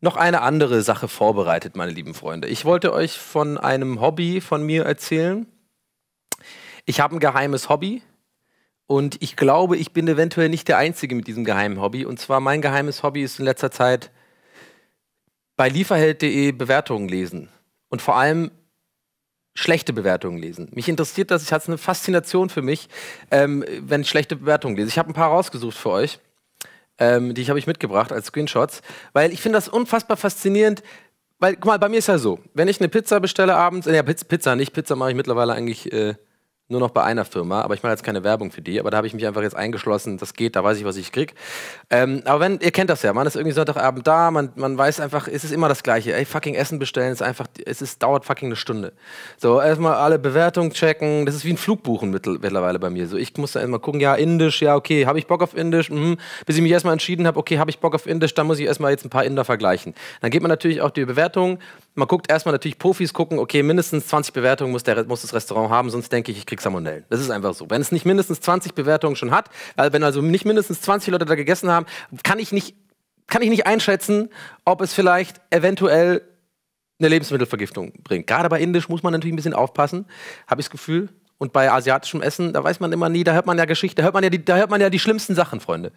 Speaker 1: noch eine andere Sache vorbereitet, meine lieben Freunde. Ich wollte euch von einem Hobby von mir erzählen. Ich habe ein geheimes Hobby. Und ich glaube, ich bin eventuell nicht der Einzige mit diesem geheimen Hobby. Und zwar mein geheimes Hobby ist in letzter Zeit bei lieferheld.de Bewertungen lesen. Und vor allem schlechte Bewertungen lesen. Mich interessiert das, ich hatte eine Faszination für mich, ähm, wenn ich schlechte Bewertungen lese. Ich habe ein paar rausgesucht für euch. Ähm, die habe ich mitgebracht als Screenshots, weil ich finde das unfassbar faszinierend, weil, guck mal, bei mir ist ja so, wenn ich eine Pizza bestelle abends, äh, ja, Pizza nicht, Pizza mache ich mittlerweile eigentlich äh, nur noch bei einer Firma, aber ich mache jetzt keine Werbung für die, aber da habe ich mich einfach jetzt eingeschlossen, das geht, da weiß ich, was ich krieg. Ähm, aber wenn, ihr kennt das ja, man ist irgendwie Sonntagabend da, man, man weiß einfach, es ist immer das Gleiche. Ey, fucking Essen bestellen ist einfach, es ist, dauert fucking eine Stunde. So, erstmal alle Bewertungen checken, das ist wie ein Flugbuchen mittlerweile bei mir. So, ich muss da erstmal gucken, ja, Indisch, ja, okay, habe ich Bock auf Indisch? Mhm. Bis ich mich erstmal entschieden habe, okay, habe ich Bock auf Indisch, dann muss ich erstmal jetzt ein paar Inder vergleichen. Dann geht man natürlich auch die Bewertungen man guckt erstmal natürlich Profis gucken, okay, mindestens 20 Bewertungen muss, der, muss das Restaurant haben, sonst denke ich, ich krieg Salmonellen. Das ist einfach so. Wenn es nicht mindestens 20 Bewertungen schon hat, wenn also nicht mindestens 20 Leute da gegessen haben, kann ich nicht, kann ich nicht einschätzen, ob es vielleicht eventuell eine Lebensmittelvergiftung bringt. Gerade bei Indisch muss man natürlich ein bisschen aufpassen, habe ich das Gefühl. Und bei asiatischem Essen, da weiß man immer nie, da hört man ja Geschichte, da hört man ja die, da hört man ja die schlimmsten Sachen, Freunde.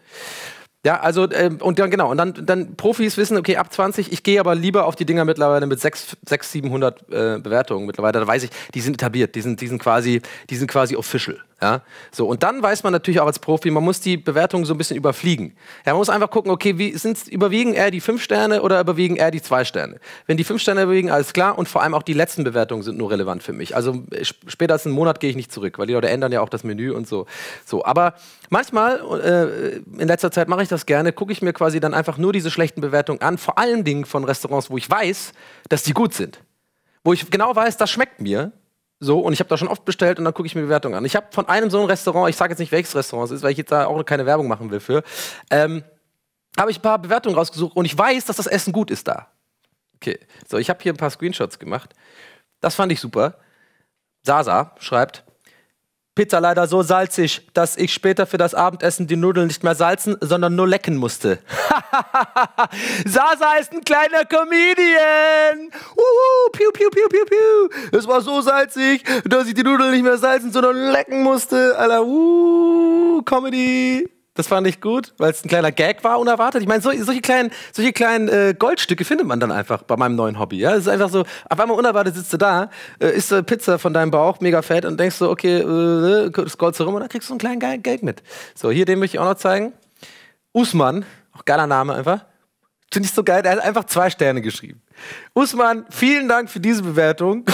Speaker 1: Ja, also äh, und dann genau und dann, dann Profis wissen, okay, ab 20, ich gehe aber lieber auf die Dinger mittlerweile mit 6, 6 700 äh, Bewertungen mittlerweile, da weiß ich, die sind etabliert, die sind, die sind quasi, die sind quasi official. Ja? So, und dann weiß man natürlich auch als Profi, man muss die Bewertungen so ein bisschen überfliegen. Ja, man muss einfach gucken, okay, wie sind's, überwiegen eher die fünf Sterne oder überwiegen eher die zwei Sterne? Wenn die fünf Sterne überwiegen, alles klar. Und vor allem auch die letzten Bewertungen sind nur relevant für mich. Also später als einen Monat gehe ich nicht zurück, weil die Leute ändern ja auch das Menü und so. so aber manchmal, äh, in letzter Zeit mache ich das gerne, gucke ich mir quasi dann einfach nur diese schlechten Bewertungen an, vor allen Dingen von Restaurants, wo ich weiß, dass die gut sind. Wo ich genau weiß, das schmeckt mir so, und ich habe da schon oft bestellt und dann gucke ich mir Bewertungen an. Ich habe von einem so einem Restaurant, ich sage jetzt nicht, welches Restaurant es ist, weil ich jetzt da auch keine Werbung machen will für, ähm, habe ich ein paar Bewertungen rausgesucht und ich weiß, dass das Essen gut ist da. Okay, so, ich habe hier ein paar Screenshots gemacht. Das fand ich super. Sasa schreibt, Pizza leider so salzig, dass ich später für das Abendessen die Nudeln nicht mehr salzen, sondern nur lecken musste. Sasa ist ein kleiner Comedian. Uhu, piu, piu, piu, piu, piu. Es war so salzig, dass ich die Nudeln nicht mehr salzen, sondern lecken musste. Alter, uh, Comedy. Das fand ich gut, weil es ein kleiner Gag war, unerwartet. Ich meine, so, solche kleinen, solche kleinen äh, Goldstücke findet man dann einfach bei meinem neuen Hobby. Ja, es ist einfach so, auf einmal unerwartet sitzt du da, äh, isst äh, Pizza von deinem Bauch, mega fett und denkst so, okay, äh, Gold äh, du rum und dann kriegst du einen kleinen geilen Gag mit. So, hier den möchte ich auch noch zeigen. Usman, auch geiler Name einfach. Finde ich so geil, er hat einfach zwei Sterne geschrieben. Usman, vielen Dank für diese Bewertung.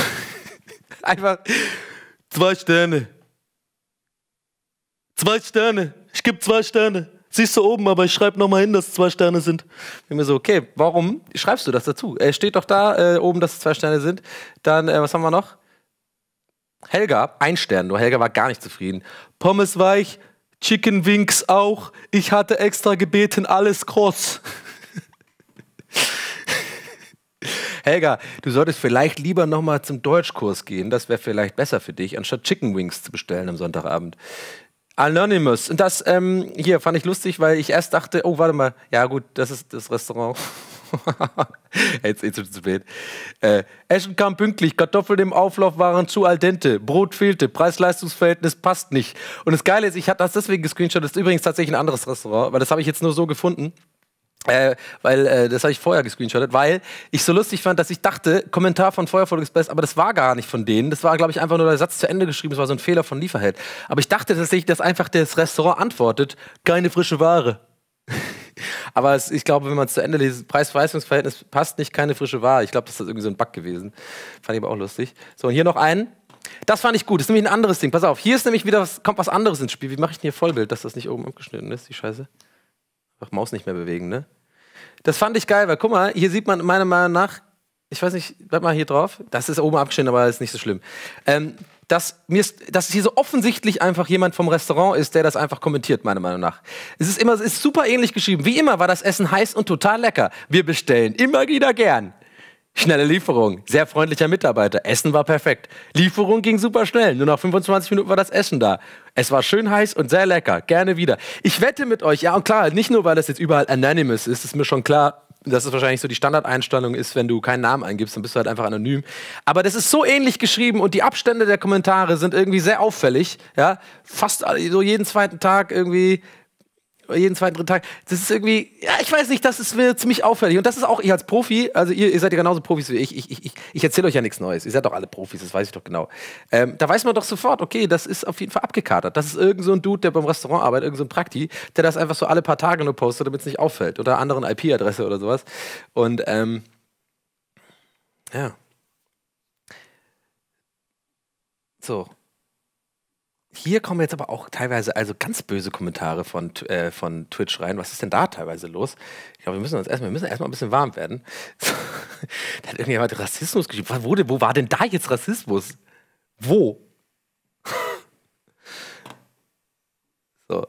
Speaker 1: einfach zwei Sterne. Zwei Sterne. Ich gebe zwei Sterne. Siehst du oben, aber ich schreibe nochmal hin, dass es zwei Sterne sind. Ich bin mir so, okay, warum schreibst du das dazu? Äh, steht doch da äh, oben, dass es zwei Sterne sind. Dann, äh, was haben wir noch? Helga, ein Stern, nur Helga war gar nicht zufrieden. Pommes weich, Chicken Wings auch. Ich hatte extra gebeten, alles kross. Helga, du solltest vielleicht lieber nochmal zum Deutschkurs gehen. Das wäre vielleicht besser für dich, anstatt Chicken Wings zu bestellen am Sonntagabend. Anonymous. Und das ähm, hier fand ich lustig, weil ich erst dachte, oh, warte mal, ja gut, das ist das Restaurant. jetzt ist es zu spät. Äh, Eschen kam pünktlich, Kartoffeln im Auflauf waren zu al dente, Brot fehlte, Preis-Leistungs-Verhältnis passt nicht. Und das Geile ist, ich hatte das deswegen gescreenshot, das ist übrigens tatsächlich ein anderes Restaurant, weil das habe ich jetzt nur so gefunden. Äh, weil, äh, das habe ich vorher gescreenshottet, weil ich so lustig fand, dass ich dachte, Kommentar von Feuerfolge Express, aber das war gar nicht von denen. Das war, glaube ich, einfach nur der Satz zu Ende geschrieben, das war so ein Fehler von Lieferheld. Aber ich dachte tatsächlich, dass einfach das Restaurant antwortet, keine frische Ware. aber es, ich glaube, wenn man es zu Ende liest, Preis-Leistungs-Verhältnis passt nicht, keine frische Ware. Ich glaube, das ist irgendwie so ein Bug gewesen. Fand ich aber auch lustig. So, und hier noch einen. Das fand ich gut. Das ist nämlich ein anderes Ding. Pass auf, hier ist nämlich wieder was, kommt was anderes ins Spiel. Wie mache ich denn hier Vollbild, dass das nicht oben abgeschnitten ist, die Scheiße? Ach, Maus nicht mehr bewegen, ne? Das fand ich geil, weil guck mal, hier sieht man meiner Meinung nach, ich weiß nicht, bleib mal hier drauf. Das ist oben abgeschnitten, aber das ist nicht so schlimm. Ähm, dass, mir ist, dass hier so offensichtlich einfach jemand vom Restaurant ist, der das einfach kommentiert, meiner Meinung nach. Es ist immer es ist super ähnlich geschrieben. Wie immer war das Essen heiß und total lecker. Wir bestellen immer wieder gern. Schnelle Lieferung, sehr freundlicher Mitarbeiter, Essen war perfekt. Lieferung ging super schnell, nur nach 25 Minuten war das Essen da. Es war schön heiß und sehr lecker, gerne wieder. Ich wette mit euch, ja und klar, nicht nur weil das jetzt überall anonymous ist, ist mir schon klar, dass es wahrscheinlich so die Standardeinstellung ist, wenn du keinen Namen eingibst, dann bist du halt einfach anonym. Aber das ist so ähnlich geschrieben und die Abstände der Kommentare sind irgendwie sehr auffällig, ja. Fast so jeden zweiten Tag irgendwie jeden zweiten, dritten Tag. Das ist irgendwie, ja, ich weiß nicht, das ist mir ziemlich auffällig. Und das ist auch, ich als Profi, also ihr, ihr seid ja genauso Profis wie ich, ich, ich, ich, ich erzähle euch ja nichts Neues. Ihr seid doch alle Profis, das weiß ich doch genau. Ähm, da weiß man doch sofort, okay, das ist auf jeden Fall abgekatert. Das ist irgend so ein Dude, der beim Restaurant arbeitet, irgendein so Prakti, der das einfach so alle paar Tage nur postet, damit es nicht auffällt. Oder anderen IP-Adresse oder sowas. Und, ähm, ja. So. Hier kommen jetzt aber auch teilweise also ganz böse Kommentare von, äh, von Twitch rein. Was ist denn da teilweise los? Ich glaube, wir müssen uns erstmal, wir müssen erstmal ein bisschen warm werden. da hat irgendjemand Rassismus geschrieben. Was wo war denn da jetzt Rassismus? Wo? so,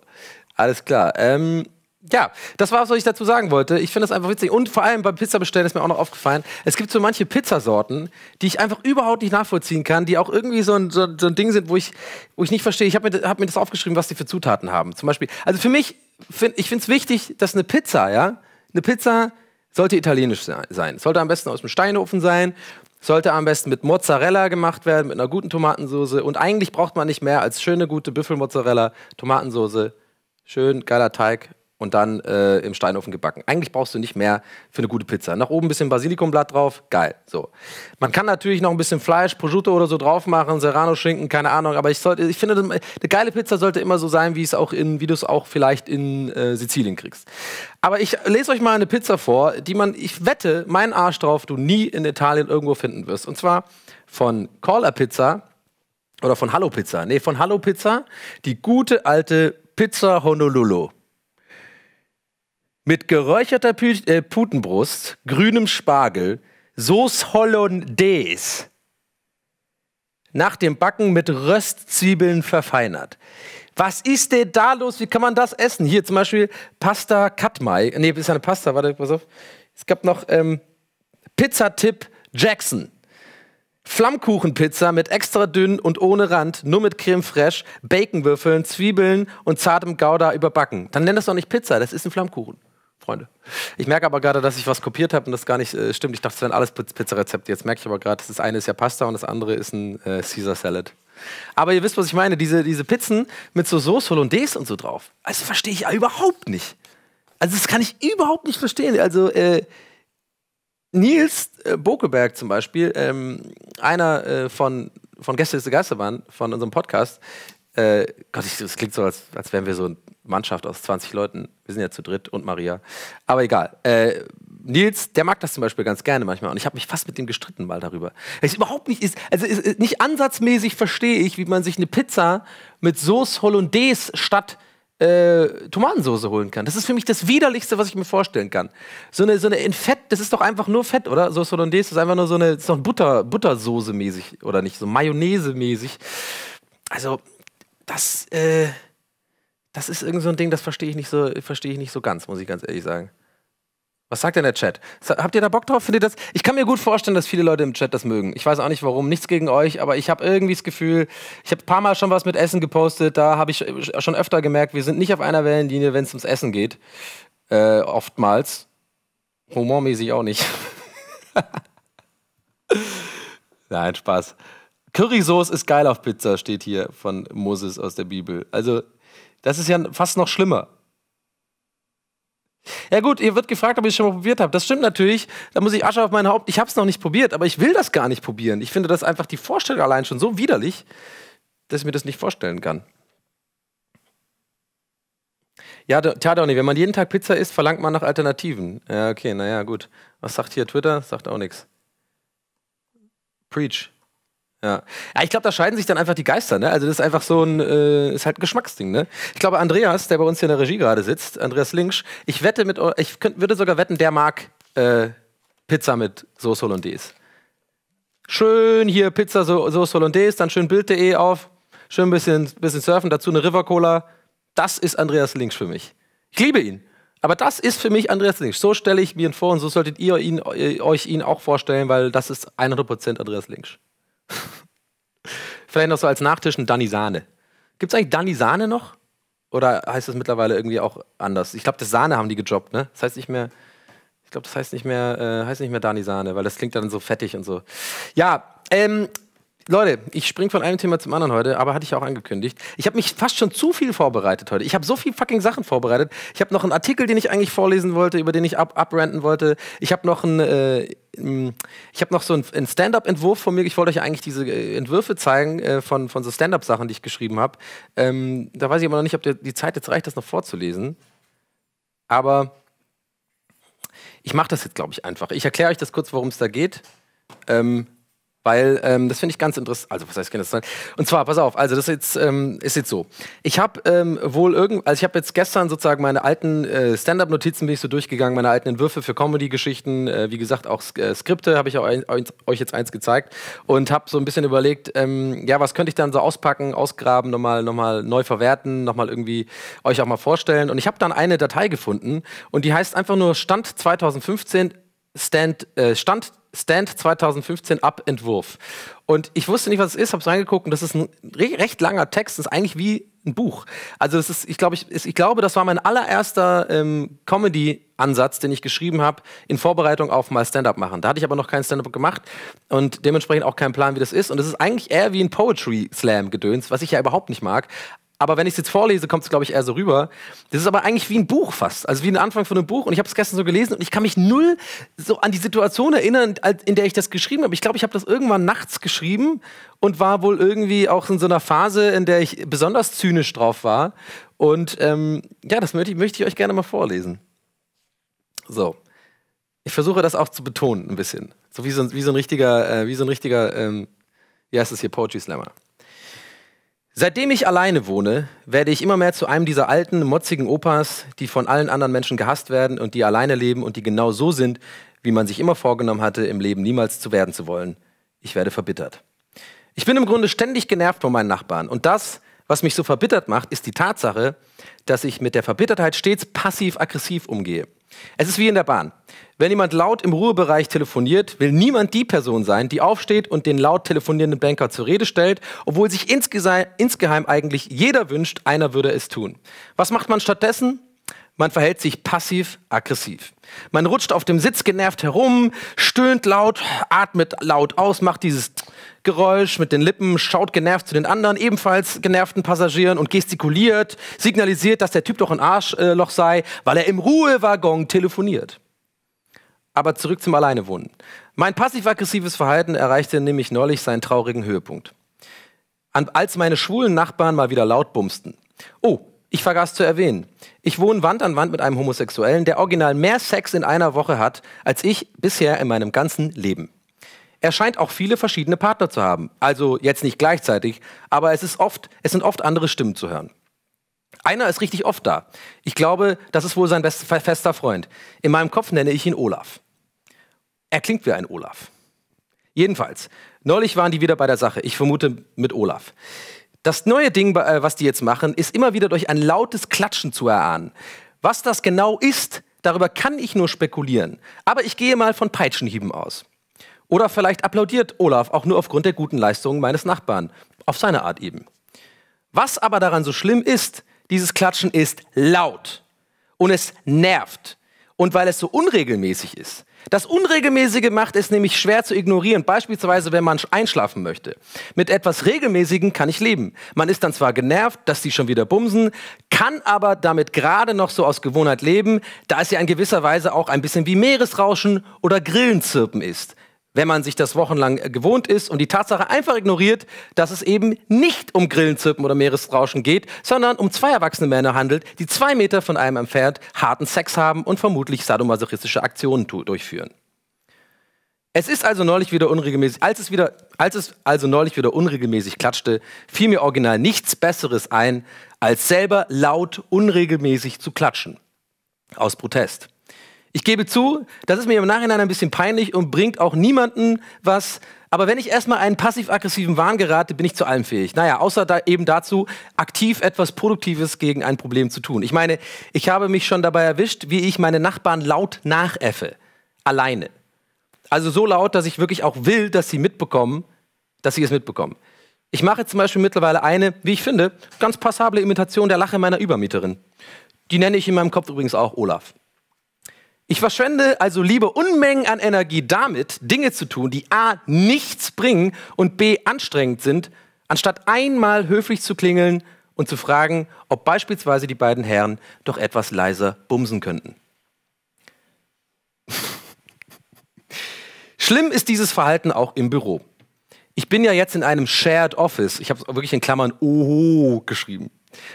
Speaker 1: alles klar. Ähm, ja, das war, was ich dazu sagen wollte. Ich finde das einfach witzig. Und vor allem beim Pizzabestellen ist mir auch noch aufgefallen, es gibt so manche Pizzasorten, die ich einfach überhaupt nicht nachvollziehen kann, die auch irgendwie so ein, so, so ein Ding sind, wo ich, wo ich nicht verstehe. Ich habe mir, hab mir das aufgeschrieben, was die für Zutaten haben. Zum Beispiel, also für mich, find, ich finde es wichtig, dass eine Pizza, ja, eine Pizza sollte italienisch sein. Sollte am besten aus dem Steinofen sein. Sollte am besten mit Mozzarella gemacht werden, mit einer guten Tomatensauce. Und eigentlich braucht man nicht mehr als schöne, gute Büffelmozzarella, Tomatensauce, schön geiler Teig und dann äh, im Steinofen gebacken. Eigentlich brauchst du nicht mehr für eine gute Pizza. Nach oben ein bisschen Basilikumblatt drauf, geil. So. Man kann natürlich noch ein bisschen Fleisch, Prosciutto oder so drauf machen, Serrano-Schinken, keine Ahnung. Aber ich, sollte, ich finde, eine geile Pizza sollte immer so sein, wie wie du es auch vielleicht in äh, Sizilien kriegst. Aber ich lese euch mal eine Pizza vor, die man, ich wette, meinen Arsch drauf, du nie in Italien irgendwo finden wirst. Und zwar von Caller Pizza oder von Hallo Pizza. Nee, von Hallo Pizza, die gute alte Pizza Honolulu. Mit geräucherter Pü äh, Putenbrust, grünem Spargel, Sauce Hollandaise. Nach dem Backen mit Röstzwiebeln verfeinert. Was ist denn da los? Wie kann man das essen? Hier zum Beispiel Pasta Katmai. Nee, ist eine Pasta, warte, pass auf. Es gab noch ähm, Pizzatipp Jackson. Flammkuchenpizza mit extra dünn und ohne Rand, nur mit Creme fraiche, Baconwürfeln, Zwiebeln und zartem Gouda überbacken. Dann nenn das doch nicht Pizza, das ist ein Flammkuchen. Freunde. Ich merke aber gerade, dass ich was kopiert habe und das gar nicht äh, stimmt. Ich dachte, es wären alles Pizzarezepte. Jetzt merke ich aber gerade, das eine ist ja Pasta und das andere ist ein äh, Caesar Salad. Aber ihr wisst, was ich meine. Diese, diese Pizzen mit so Soße Hollandaise und so drauf. Also verstehe ich überhaupt nicht. Also das kann ich überhaupt nicht verstehen. Also äh, Nils äh, Bokeberg zum Beispiel, ähm, einer äh, von, von Gäste ist der Geisterbahn, von unserem Podcast, äh, Gott, ich, das klingt so, als, als wären wir so ein Mannschaft aus 20 Leuten. Wir sind ja zu dritt und Maria. Aber egal. Äh, Nils, der mag das zum Beispiel ganz gerne manchmal. Und ich habe mich fast mit dem gestritten mal darüber. Ich überhaupt nicht, ist, also ist, nicht ansatzmäßig verstehe ich, wie man sich eine Pizza mit Sauce Hollandaise statt äh, Tomatensoße holen kann. Das ist für mich das widerlichste, was ich mir vorstellen kann. So eine, so eine in Fett, das ist doch einfach nur Fett, oder? Sauce Hollandaise ist einfach nur so eine, ist doch Butter, Buttersoße mäßig oder nicht, so Mayonnaise mäßig. Also das. Äh das ist irgend so ein Ding, das verstehe ich nicht so, verstehe ich nicht so ganz, muss ich ganz ehrlich sagen. Was sagt denn der Chat? Habt ihr da Bock drauf? Findet das? Ich kann mir gut vorstellen, dass viele Leute im Chat das mögen. Ich weiß auch nicht warum, nichts gegen euch, aber ich habe irgendwie das Gefühl, ich habe ein paar Mal schon was mit Essen gepostet, da habe ich schon öfter gemerkt, wir sind nicht auf einer Wellenlinie, wenn es ums Essen geht. Äh, oftmals. Humormäßig auch nicht. Nein, Spaß. Currysoße ist geil auf Pizza, steht hier von Moses aus der Bibel. Also, das ist ja fast noch schlimmer. Ja gut, ihr wird gefragt, ob ich es schon mal probiert habe. Das stimmt natürlich. Da muss ich Asche auf mein Haupt. Ich habe es noch nicht probiert, aber ich will das gar nicht probieren. Ich finde das einfach die Vorstellung allein schon so widerlich, dass ich mir das nicht vorstellen kann. Ja, tja, Donny, wenn man jeden Tag Pizza isst, verlangt man nach Alternativen. Ja, okay, naja, gut. Was sagt hier Twitter? Sagt auch nichts. Preach. Ja. ja ich glaube, da scheiden sich dann einfach die Geister, ne? Also das ist einfach so ein, äh, ist halt ein Geschmacksding, ne? Ich glaube, Andreas, der bei uns hier in der Regie gerade sitzt, Andreas Linksch, ich wette mit, ich könnt, würde sogar wetten, der mag äh, Pizza mit Sauce Hollandaise. Schön hier Pizza, so Soße Hollandaise, dann schön Bild.de auf, schön ein bisschen, bisschen surfen, dazu eine River Cola. Das ist Andreas Links für mich. Ich liebe ihn. Aber das ist für mich Andreas Links. So stelle ich mir ihn vor und so solltet ihr ihn, äh, euch ihn auch vorstellen, weil das ist 100% Andreas Links. Vielleicht noch so als Nachtisch ein Dani Sahne. Gibt es eigentlich Dani Sahne noch? Oder heißt das mittlerweile irgendwie auch anders? Ich glaube, das Sahne haben die gejobbt, ne? Das heißt nicht mehr, ich glaube, das heißt nicht mehr, äh, heißt nicht mehr Dani Sahne, weil das klingt dann so fettig und so. Ja, ähm, Leute, ich springe von einem Thema zum anderen heute, aber hatte ich auch angekündigt. Ich habe mich fast schon zu viel vorbereitet heute. Ich habe so viel fucking Sachen vorbereitet. Ich habe noch einen Artikel, den ich eigentlich vorlesen wollte, über den ich ab abrenten wollte. Ich habe noch einen, äh, ich habe noch so einen Stand-up-Entwurf von mir. Ich wollte euch eigentlich diese äh, Entwürfe zeigen äh, von, von so Stand-up-Sachen, die ich geschrieben habe. Ähm, da weiß ich aber noch nicht, ob der, die Zeit jetzt reicht, das noch vorzulesen. Aber ich mache das jetzt, glaube ich, einfach. Ich erkläre euch das kurz, worum es da geht. Ähm, weil ähm, das finde ich ganz interessant. Also, was heißt interessant? Und zwar, pass auf, also das jetzt, ähm, ist jetzt so. Ich habe ähm, wohl irgend, also ich habe jetzt gestern sozusagen meine alten äh, Stand-up-Notizen bin ich so durchgegangen, meine alten Entwürfe für Comedy-Geschichten, äh, wie gesagt, auch äh, Skripte habe ich ein, euch jetzt eins gezeigt und habe so ein bisschen überlegt, ähm, ja, was könnte ich dann so auspacken, ausgraben, nochmal, nochmal neu verwerten, nochmal irgendwie euch auch mal vorstellen. Und ich habe dann eine Datei gefunden und die heißt einfach nur Stand 2015 Stand, äh, Stand Stand 2015 Ab Entwurf. Und ich wusste nicht, was es ist, habe es reingeguckt und das ist ein recht langer Text, das ist eigentlich wie ein Buch. Also es ist, ich glaube, ich, ich, glaube, das war mein allererster ähm, Comedy-Ansatz, den ich geschrieben habe, in Vorbereitung auf mal Stand-up machen. Da hatte ich aber noch kein Stand-up gemacht und dementsprechend auch keinen Plan, wie das ist. Und es ist eigentlich eher wie ein Poetry-Slam-Gedöns, was ich ja überhaupt nicht mag. Aber wenn ich es jetzt vorlese, kommt es, glaube ich, eher so rüber. Das ist aber eigentlich wie ein Buch fast. Also wie ein Anfang von einem Buch. Und ich habe es gestern so gelesen und ich kann mich null so an die Situation erinnern, in der ich das geschrieben habe. Ich glaube, ich habe das irgendwann nachts geschrieben und war wohl irgendwie auch in so einer Phase, in der ich besonders zynisch drauf war. Und ähm, ja, das möchte ich, möchte ich euch gerne mal vorlesen. So. Ich versuche das auch zu betonen ein bisschen. So wie so ein, wie so ein richtiger, äh, wie so ein richtiger, ähm, wie heißt es hier, Poetry Slammer. Seitdem ich alleine wohne, werde ich immer mehr zu einem dieser alten, motzigen Opas, die von allen anderen Menschen gehasst werden und die alleine leben und die genau so sind, wie man sich immer vorgenommen hatte, im Leben niemals zu werden zu wollen. Ich werde verbittert. Ich bin im Grunde ständig genervt von meinen Nachbarn. Und das, was mich so verbittert macht, ist die Tatsache, dass ich mit der Verbittertheit stets passiv-aggressiv umgehe. Es ist wie in der Bahn. Wenn jemand laut im Ruhebereich telefoniert, will niemand die Person sein, die aufsteht und den laut telefonierenden Banker zur Rede stellt, obwohl sich insgeheim eigentlich jeder wünscht, einer würde es tun. Was macht man stattdessen? Man verhält sich passiv-aggressiv. Man rutscht auf dem Sitz genervt herum, stöhnt laut, atmet laut aus, macht dieses Geräusch mit den Lippen, schaut genervt zu den anderen, ebenfalls genervten Passagieren und gestikuliert, signalisiert, dass der Typ doch ein Arschloch äh, sei, weil er im Ruhewaggon telefoniert. Aber zurück zum Alleinewohnen. Mein passiv-aggressives Verhalten erreichte nämlich neulich seinen traurigen Höhepunkt. An, als meine schwulen Nachbarn mal wieder laut bumsten. Oh, ich vergaß zu erwähnen. Ich wohne Wand an Wand mit einem Homosexuellen, der original mehr Sex in einer Woche hat, als ich bisher in meinem ganzen Leben. Er scheint auch viele verschiedene Partner zu haben. Also jetzt nicht gleichzeitig, aber es, ist oft, es sind oft andere Stimmen zu hören. Einer ist richtig oft da. Ich glaube, das ist wohl sein best, fester Freund. In meinem Kopf nenne ich ihn Olaf. Er klingt wie ein Olaf. Jedenfalls, neulich waren die wieder bei der Sache. Ich vermute mit Olaf. Das neue Ding, äh, was die jetzt machen, ist immer wieder durch ein lautes Klatschen zu erahnen. Was das genau ist, darüber kann ich nur spekulieren. Aber ich gehe mal von Peitschenhieben aus. Oder vielleicht applaudiert Olaf auch nur aufgrund der guten Leistungen meines Nachbarn. Auf seine Art eben. Was aber daran so schlimm ist, dieses Klatschen ist laut und es nervt. Und weil es so unregelmäßig ist. Das Unregelmäßige macht es nämlich schwer zu ignorieren, beispielsweise wenn man einschlafen möchte. Mit etwas Regelmäßigen kann ich leben. Man ist dann zwar genervt, dass die schon wieder bumsen, kann aber damit gerade noch so aus Gewohnheit leben, da es ja in gewisser Weise auch ein bisschen wie Meeresrauschen oder Grillenzirpen ist wenn man sich das wochenlang äh, gewohnt ist und die Tatsache einfach ignoriert, dass es eben nicht um Grillenzirpen oder Meeresrauschen geht, sondern um zwei erwachsene Männer handelt, die zwei Meter von einem entfernt harten Sex haben und vermutlich sadomasochistische Aktionen durchführen. Es ist also neulich wieder unregelmäßig, als es, wieder, als es also neulich wieder unregelmäßig klatschte, fiel mir original nichts Besseres ein, als selber laut unregelmäßig zu klatschen. Aus Protest. Ich gebe zu, das ist mir im Nachhinein ein bisschen peinlich und bringt auch niemanden was. Aber wenn ich erstmal einen passiv-aggressiven Wahn gerate, bin ich zu allem fähig. Naja, außer da eben dazu, aktiv etwas Produktives gegen ein Problem zu tun. Ich meine, ich habe mich schon dabei erwischt, wie ich meine Nachbarn laut nachäffe. Alleine. Also so laut, dass ich wirklich auch will, dass sie mitbekommen, dass sie es mitbekommen. Ich mache zum Beispiel mittlerweile eine, wie ich finde, ganz passable Imitation der Lache meiner Übermieterin. Die nenne ich in meinem Kopf übrigens auch Olaf. Ich verschwende also lieber Unmengen an Energie damit, Dinge zu tun, die a. nichts bringen und b. anstrengend sind, anstatt einmal höflich zu klingeln und zu fragen, ob beispielsweise die beiden Herren doch etwas leiser bumsen könnten. Schlimm ist dieses Verhalten auch im Büro. Ich bin ja jetzt in einem Shared Office. Ich habe es wirklich in Klammern Oho geschrieben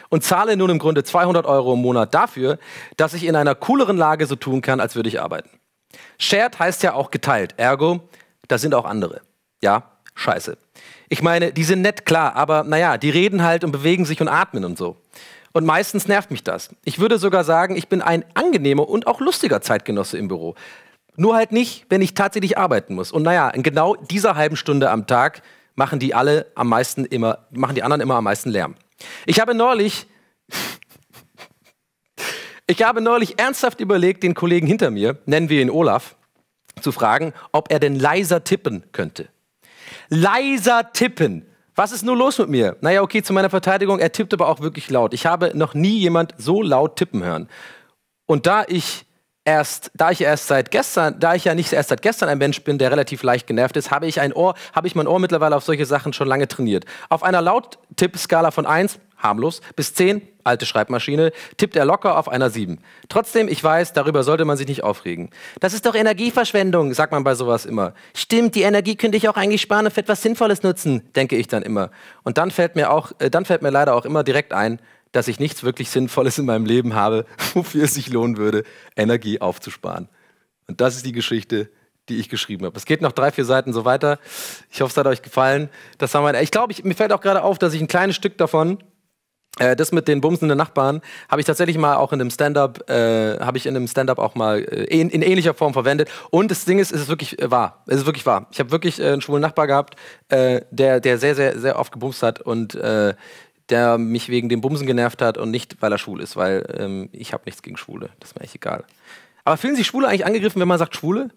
Speaker 1: und zahle nun im Grunde 200 Euro im Monat dafür, dass ich in einer cooleren Lage so tun kann, als würde ich arbeiten. Shared heißt ja auch geteilt, ergo, da sind auch andere. Ja, scheiße. Ich meine, die sind nett, klar, aber naja, die reden halt und bewegen sich und atmen und so. Und meistens nervt mich das. Ich würde sogar sagen, ich bin ein angenehmer und auch lustiger Zeitgenosse im Büro. Nur halt nicht, wenn ich tatsächlich arbeiten muss. Und naja, in genau dieser halben Stunde am Tag machen die alle am meisten immer, machen die anderen immer am meisten Lärm. Ich habe neulich, ich habe neulich ernsthaft überlegt, den Kollegen hinter mir, nennen wir ihn Olaf, zu fragen, ob er denn leiser tippen könnte. Leiser tippen. Was ist nur los mit mir? Naja, okay, zu meiner Verteidigung, er tippt aber auch wirklich laut. Ich habe noch nie jemand so laut tippen hören. Und da ich erst, da ich erst seit gestern, da ich ja nicht erst seit gestern ein Mensch bin, der relativ leicht genervt ist, habe ich ein Ohr, habe ich mein Ohr mittlerweile auf solche Sachen schon lange trainiert. Auf einer Lauttippskala von 1, harmlos, bis 10, alte Schreibmaschine, tippt er locker auf einer 7. Trotzdem, ich weiß, darüber sollte man sich nicht aufregen. Das ist doch Energieverschwendung, sagt man bei sowas immer. Stimmt, die Energie könnte ich auch eigentlich sparen und für etwas Sinnvolles nutzen, denke ich dann immer. Und dann fällt mir auch, äh, dann fällt mir leider auch immer direkt ein, dass ich nichts wirklich Sinnvolles in meinem Leben habe, wofür es sich lohnen würde, Energie aufzusparen. Und das ist die Geschichte, die ich geschrieben habe. Es geht noch drei, vier Seiten so weiter. Ich hoffe, es hat euch gefallen. Das haben wir, ich glaube, mir fällt auch gerade auf, dass ich ein kleines Stück davon äh, das mit den bumsenden Nachbarn habe ich tatsächlich mal auch in einem Stand-up, äh, habe ich in einem Stand-up auch mal äh, in, in, ähnlicher Form verwendet. Und das Ding ist, es ist wirklich äh, wahr. Es ist wirklich wahr. Ich habe wirklich äh, einen schwulen Nachbar gehabt, äh, der, der sehr, sehr, sehr oft gebumst hat und der mich wegen dem Bumsen genervt hat und nicht, weil er schwul ist, weil ähm, ich habe nichts gegen Schwule. Das ist mir eigentlich egal. Aber fühlen sich Schwule eigentlich angegriffen, wenn man sagt Schwule?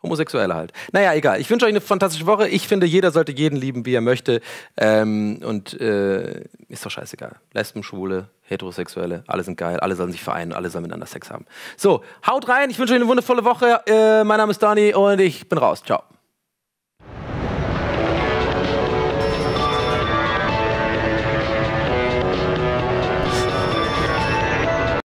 Speaker 1: Homosexuelle halt. Naja, egal. Ich wünsche euch eine fantastische Woche. Ich finde, jeder sollte jeden lieben, wie er möchte. Ähm, und äh, ist doch scheißegal. Lesben, Schwule, Heterosexuelle, alle sind geil, alle sollen sich vereinen, alle sollen miteinander Sex haben. So, haut rein. Ich wünsche euch eine wundervolle Woche. Äh, mein Name ist Dani und ich bin raus. Ciao.